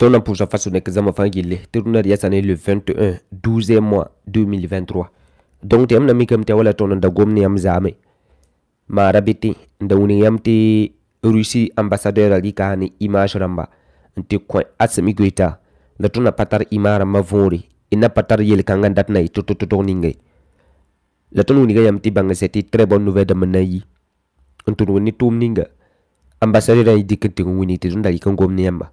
Ton pour face son examen fan gille. Tourna ya sané le 21 12 mois 2023. Donc te amna mi kam te wala ton da gomni am zame. Ma rabiti nda wuni yam Russie ambassadeur ali kahani image ramba. Nte coin asmi guita. Da tona patar imara mavori. Ina patar yel kanga dat nay to to to ningai. La ton wuni yam te banga c'était très bonne nouvelle de menayi. Ntun wuni tum ninga. Ambassadeur ali dikanti wuni te dundali kan gomni yamba.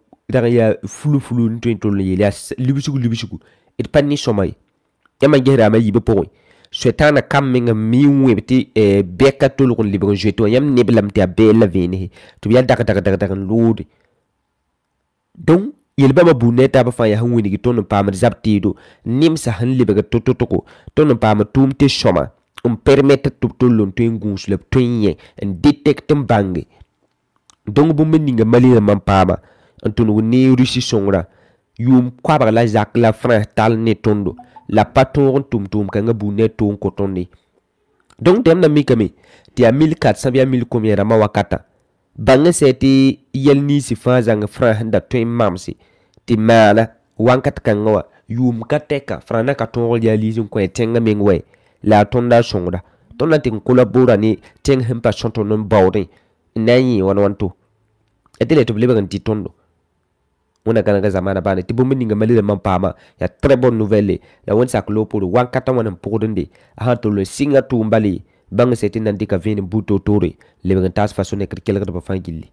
ita ya fulu fulu n tõe n tol n yeel yaa libsgu libsgu d pa ne sõma ye yãmba gesda ama yiibã pʋgẽ soɛtãana kam meng mi n wẽb tɩ bɛka tolg n lebg n zoe tɩ wã yãmb neb lame tɩ yaa bɛɛ la vẽenese tɩ b yaa dag dag dag dag n loode donc yel-bãmbã buud ne a taabã fãa yaa sẽn wingi tõnd n to-to-togo tõnd n paam tʋʋm detect n bãnge donc bũmb n ninga malera mam paama n tʋng ne rusi sõngra yʋʋm koabg la zak la france tall ne tõndo la pa tõog n tʋm tʋʋm kãngã buud ne a toog n kõ tõnde donc tɩ mikame tɩ yaa 1400 yaa 1000 rãmbã wakata bãng n tɩ yɛl ninsi fãa zãng france n da tõe n mamse tɩ maana wãnkat kãngã wã yʋʋm ka tɛka fãa na ka tõog yaa liis n kõ tẽngã meng wɛ la a tõnda a sõngda tõnd tɩ n kola boora ne tẽng sẽn pa sõtõnd n baoodẽ n na n yẽ wãn wãn to tɩ e la tɩ b lebg n tɩ tõndo on a gagné zamana bana tibo meninga malira mampama ya très bonne nouvelle la won saklo pour wankata wana pourunde ha to tʋʋm singa tumbali bang tɩ nan dɩka dika vin buto tore le ngas façon ne kirkel ga fãa gilli